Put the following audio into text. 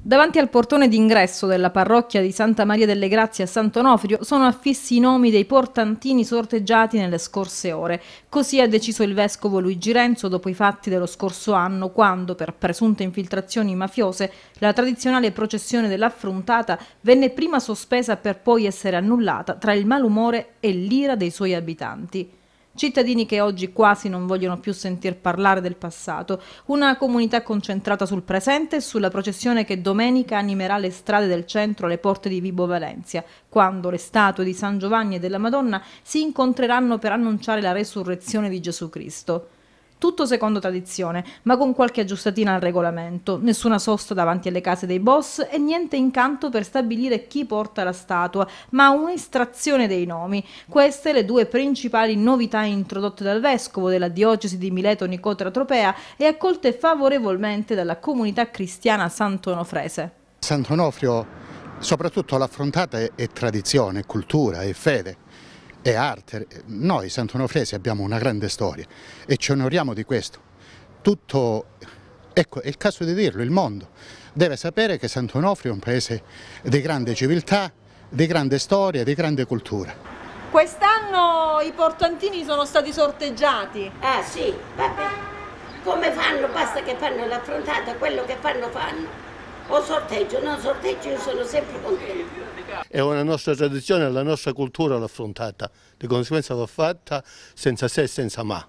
Davanti al portone d'ingresso della parrocchia di Santa Maria delle Grazie a Sant'Onofrio sono affissi i nomi dei portantini sorteggiati nelle scorse ore. Così ha deciso il vescovo Luigi Renzo dopo i fatti dello scorso anno, quando, per presunte infiltrazioni mafiose, la tradizionale processione dell'affrontata venne prima sospesa per poi essere annullata tra il malumore e l'ira dei suoi abitanti cittadini che oggi quasi non vogliono più sentir parlare del passato, una comunità concentrata sul presente e sulla processione che domenica animerà le strade del centro alle porte di Vibo Valencia, quando le statue di San Giovanni e della Madonna si incontreranno per annunciare la resurrezione di Gesù Cristo tutto secondo tradizione, ma con qualche aggiustatina al regolamento, nessuna sosta davanti alle case dei boss e niente incanto per stabilire chi porta la statua, ma un'estrazione dei nomi. Queste le due principali novità introdotte dal vescovo della diocesi di Mileto Nicotra Tropea e accolte favorevolmente dalla comunità cristiana santonofrese. Sant'Onofrio soprattutto l'affrontata è, tradizione, cultura, e fede è arte. Noi santonofresi abbiamo una grande storia e ci onoriamo di questo. Tutto, ecco, è il caso di dirlo, il mondo deve sapere che Sant'Onofrio è un paese di grande civiltà, di grande storia, di grande cultura. Quest'anno i portantini sono stati sorteggiati. Ah sì, vabbè. Come fanno? Basta che fanno l'affrontata, quello che fanno fanno o sorteggio, non sorteggio, io sono sempre contenta. È una nostra tradizione, la nostra cultura l'ha affrontata, di conseguenza va fatta senza se e senza ma.